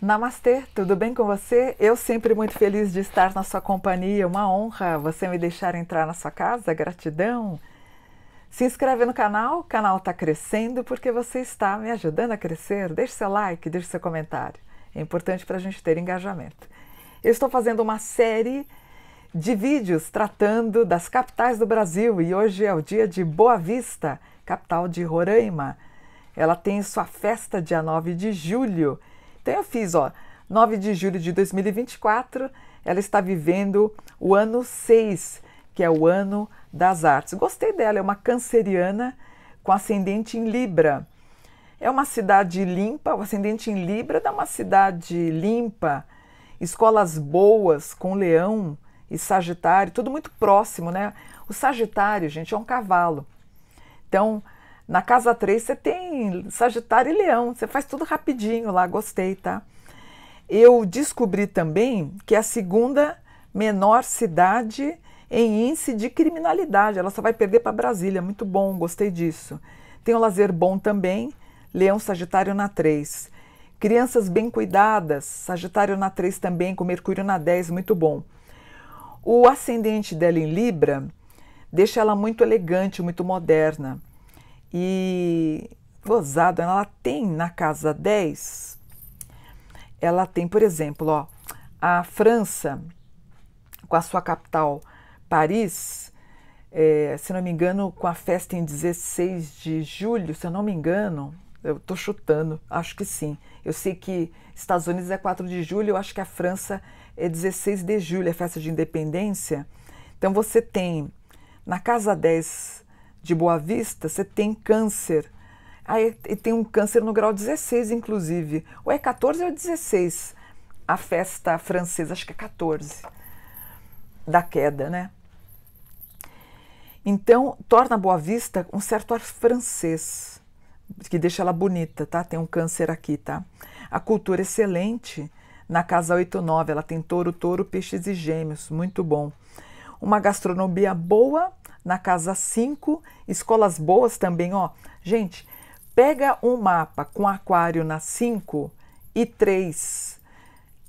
Namastê, tudo bem com você? Eu sempre muito feliz de estar na sua companhia, uma honra você me deixar entrar na sua casa, gratidão. Se inscreve no canal, o canal está crescendo porque você está me ajudando a crescer. Deixe seu like, deixe seu comentário, é importante para a gente ter engajamento. Eu estou fazendo uma série de vídeos tratando das capitais do Brasil e hoje é o dia de Boa Vista, capital de Roraima. Ela tem sua festa dia 9 de julho então eu fiz, ó, 9 de julho de 2024, ela está vivendo o ano 6, que é o ano das artes. Gostei dela, é uma canceriana com ascendente em Libra. É uma cidade limpa, o ascendente em Libra dá uma cidade limpa, escolas boas com Leão e Sagitário, tudo muito próximo, né? O Sagitário, gente, é um cavalo. Então, na casa 3 você tem Sagitário e Leão, você faz tudo rapidinho lá, gostei, tá? Eu descobri também que é a segunda menor cidade em índice de criminalidade, ela só vai perder para Brasília, muito bom, gostei disso. Tem o lazer bom também, Leão Sagitário na 3. Crianças bem cuidadas, Sagitário na 3 também, com Mercúrio na 10, muito bom. O ascendente dela em Libra deixa ela muito elegante, muito moderna. E gozado, ela tem na casa 10, ela tem, por exemplo, ó, a França, com a sua capital Paris, é, se não me engano, com a festa em 16 de julho, se eu não me engano, eu estou chutando, acho que sim. Eu sei que Estados Unidos é 4 de julho, eu acho que a França é 16 de julho, é festa de independência. Então você tem na casa 10 de Boa Vista, você tem câncer. Aí tem um câncer no grau 16, inclusive. Ou é 14 ou 16? É a festa francesa, acho que é 14, da queda, né? Então, torna a Boa Vista um certo ar francês, que deixa ela bonita, tá? Tem um câncer aqui, tá? A cultura excelente na casa 89, ela tem touro, touro, peixes e gêmeos, muito bom uma gastronomia boa na casa 5, escolas boas também, ó. Gente, pega um mapa com aquário na 5 e 3.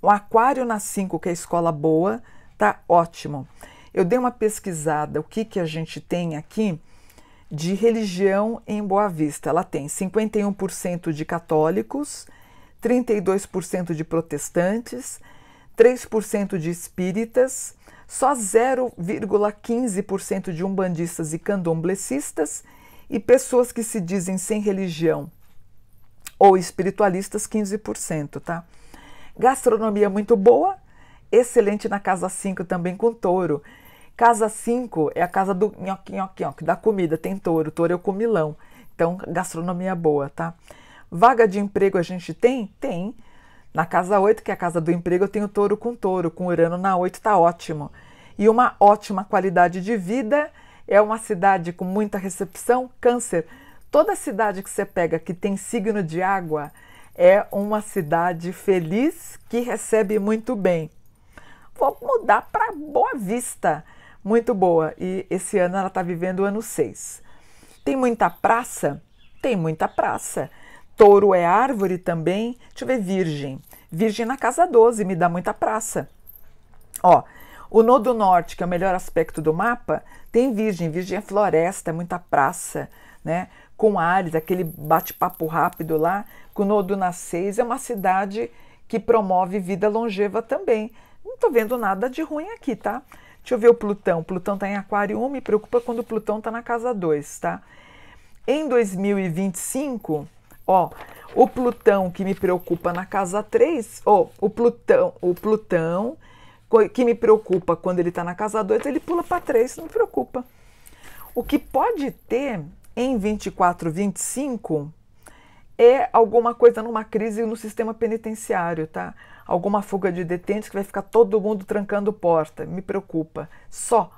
o aquário na 5, que é escola boa, tá ótimo. Eu dei uma pesquisada, o que que a gente tem aqui? de religião em Boa Vista. Ela tem 51% de católicos, 32% de protestantes, 3% de espíritas, só 0,15% de umbandistas e candomblecistas e pessoas que se dizem sem religião ou espiritualistas, 15%, tá? Gastronomia muito boa, excelente na Casa 5 também com touro. Casa 5 é a casa do nhoque, nhoque, nhoque, da comida, tem touro, touro é o comilão. Então, gastronomia boa, tá? Vaga de emprego a gente tem? Tem. Na casa 8, que é a casa do emprego, eu tenho touro com touro, com Urano na 8, está ótimo. E uma ótima qualidade de vida, é uma cidade com muita recepção, câncer. Toda cidade que você pega que tem signo de água é uma cidade feliz que recebe muito bem. Vou mudar para Boa Vista, muito boa. E esse ano ela está vivendo o ano 6. Tem muita praça? Tem muita praça. Touro é árvore também. Deixa eu ver, Virgem. Virgem na casa 12, me dá muita praça. Ó, o Nodo Norte, que é o melhor aspecto do mapa, tem Virgem. Virgem é floresta, muita praça, né? Com Ares, aquele bate-papo rápido lá. Com o Nodo na 6, é uma cidade que promove vida longeva também. Não tô vendo nada de ruim aqui, tá? Deixa eu ver o Plutão. Plutão tá em Aquário 1, me preocupa quando o Plutão tá na casa 2, tá? Em 2025 Ó, o Plutão que me preocupa na casa 3, ou o Plutão, o Plutão que me preocupa quando ele está na casa 2, ele pula para 3, não preocupa. O que pode ter em 24, 25 é alguma coisa numa crise no sistema penitenciário, tá? Alguma fuga de detentes que vai ficar todo mundo trancando porta. Me preocupa. Só.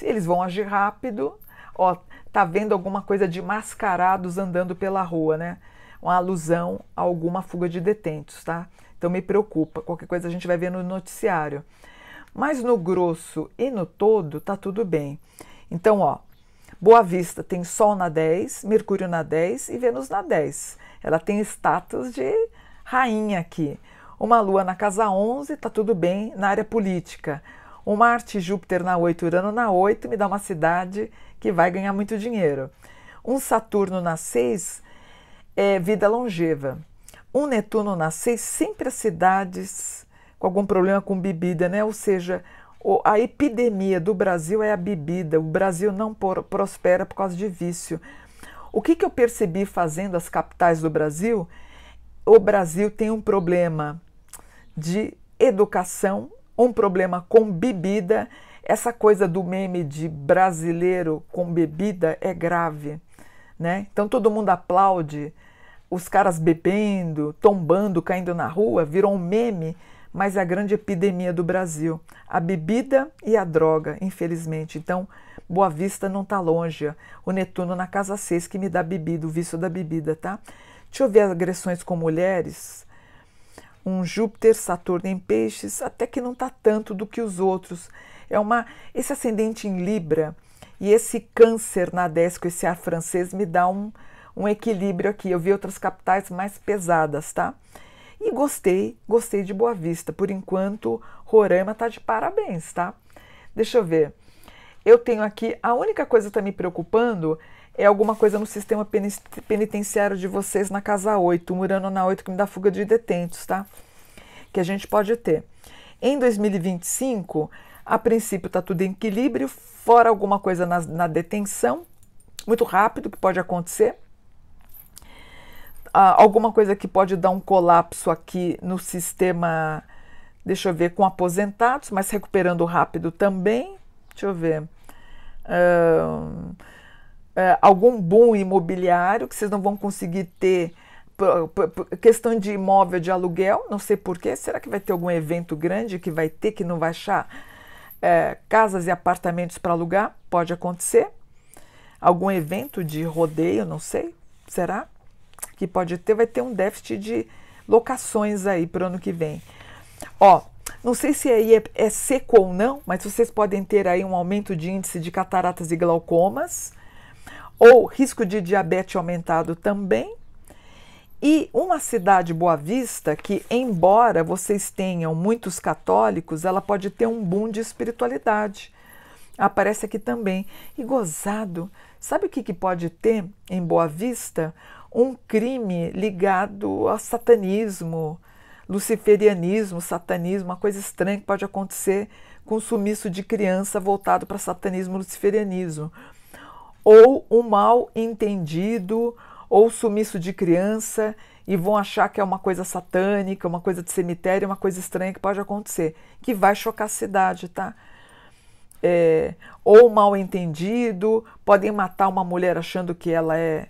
Eles vão agir rápido. Ó, tá vendo alguma coisa de mascarados andando pela rua, né? uma alusão a alguma fuga de detentos, tá? Então me preocupa, qualquer coisa a gente vai ver no noticiário. Mas no grosso e no todo tá tudo bem. Então, ó, Boa Vista tem Sol na 10, Mercúrio na 10 e Vênus na 10. Ela tem status de rainha aqui. Uma lua na casa 11, tá tudo bem na área política. Um Marte Júpiter na 8, Urano na 8, me dá uma cidade que vai ganhar muito dinheiro. Um Saturno na 6 é, vida longeva. Um Netuno nasce sempre as cidades com algum problema com bebida, né? Ou seja, a epidemia do Brasil é a bebida. O Brasil não prospera por causa de vício. O que, que eu percebi fazendo as capitais do Brasil? O Brasil tem um problema de educação, um problema com bebida. Essa coisa do meme de brasileiro com bebida é grave, né? Então todo mundo aplaude os caras bebendo, tombando, caindo na rua, virou um meme, mas é a grande epidemia do Brasil. A bebida e a droga, infelizmente. Então, Boa Vista não está longe. O Netuno na casa 6 que me dá bebida, o vício da bebida, tá? Deixa eu ver agressões com mulheres. Um Júpiter, Saturno em peixes, até que não está tanto do que os outros. É uma esse ascendente em Libra e esse câncer na 10 com esse ar francês me dá um um equilíbrio aqui. Eu vi outras capitais mais pesadas, tá? E gostei, gostei de Boa Vista. Por enquanto, Roraima tá de parabéns, tá? Deixa eu ver. Eu tenho aqui, a única coisa que está me preocupando é alguma coisa no sistema penitenciário de vocês na casa 8, Murano na 8, que me dá fuga de detentos, tá? Que a gente pode ter. Em 2025, a princípio está tudo em equilíbrio, fora alguma coisa na, na detenção, muito rápido, que pode acontecer. Ah, alguma coisa que pode dar um colapso aqui no sistema, deixa eu ver, com aposentados, mas recuperando rápido também. Deixa eu ver. Ah, ah, algum boom imobiliário que vocês não vão conseguir ter. Por, por, por, questão de imóvel de aluguel, não sei porquê. Será que vai ter algum evento grande que vai ter que não vai achar é, casas e apartamentos para alugar? Pode acontecer. Algum evento de rodeio, não sei. Será? que pode ter, vai ter um déficit de locações aí para o ano que vem. Ó, não sei se aí é, é, seco ou não, mas vocês podem ter aí um aumento de índice de cataratas e glaucomas, ou risco de diabetes aumentado também. E uma cidade Boa Vista, que embora vocês tenham muitos católicos, ela pode ter um boom de espiritualidade. Aparece aqui também. E gozado, sabe o que, que pode ter em Boa Vista? um crime ligado ao satanismo, luciferianismo, satanismo, uma coisa estranha que pode acontecer com sumiço de criança voltado para satanismo luciferianismo. Ou um mal entendido, ou sumiço de criança e vão achar que é uma coisa satânica, uma coisa de cemitério, uma coisa estranha que pode acontecer, que vai chocar a cidade, tá? É, ou mal entendido, podem matar uma mulher achando que ela é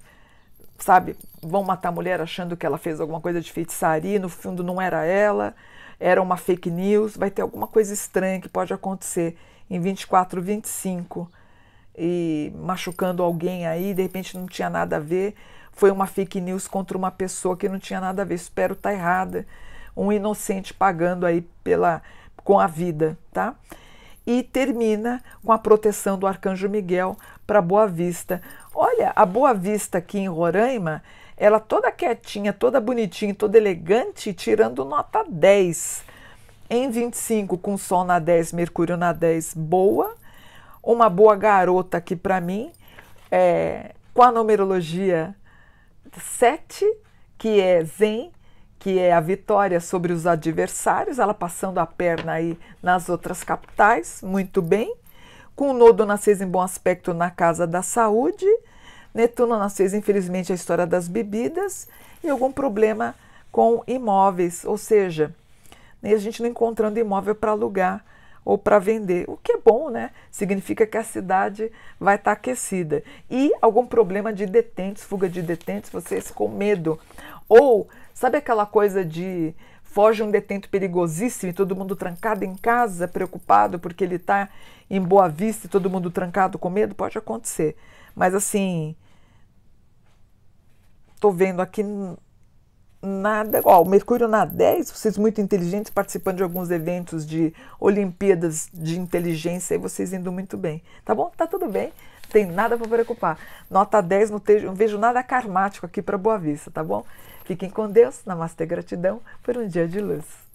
sabe, vão matar a mulher achando que ela fez alguma coisa de feitiçaria, no fundo não era ela, era uma fake news, vai ter alguma coisa estranha que pode acontecer em 24, 25 e machucando alguém aí, de repente não tinha nada a ver, foi uma fake news contra uma pessoa que não tinha nada a ver, espero estar tá errada, um inocente pagando aí pela com a vida, tá? e termina com a proteção do Arcanjo Miguel para Boa Vista. Olha, a Boa Vista aqui em Roraima, ela toda quietinha, toda bonitinha, toda elegante, tirando nota 10. Em 25, com Sol na 10, Mercúrio na 10, boa. Uma boa garota aqui para mim, é, com a numerologia 7, que é Zen, que é a vitória sobre os adversários, ela passando a perna aí nas outras capitais, muito bem. Com o Nodo nascês em bom aspecto na Casa da Saúde, Netuno nascês, infelizmente, é a história das bebidas e algum problema com imóveis, ou seja, a gente não encontrando imóvel para alugar ou para vender, o que é bom, né? Significa que a cidade vai estar tá aquecida. E algum problema de detentes, fuga de detentes, vocês com medo. Ou, sabe aquela coisa de foge um detento perigosíssimo e todo mundo trancado em casa, preocupado porque ele está em boa vista e todo mundo trancado com medo? Pode acontecer. Mas assim, tô vendo aqui nada. igual Mercúrio na 10, vocês muito inteligentes, participando de alguns eventos de Olimpíadas de inteligência e vocês indo muito bem. Tá bom? Tá tudo bem. Tem nada para preocupar. Nota 10, não, te, não vejo nada karmático aqui para Boa Vista, tá bom? Fiquem com Deus. Namastê, gratidão por um dia de luz.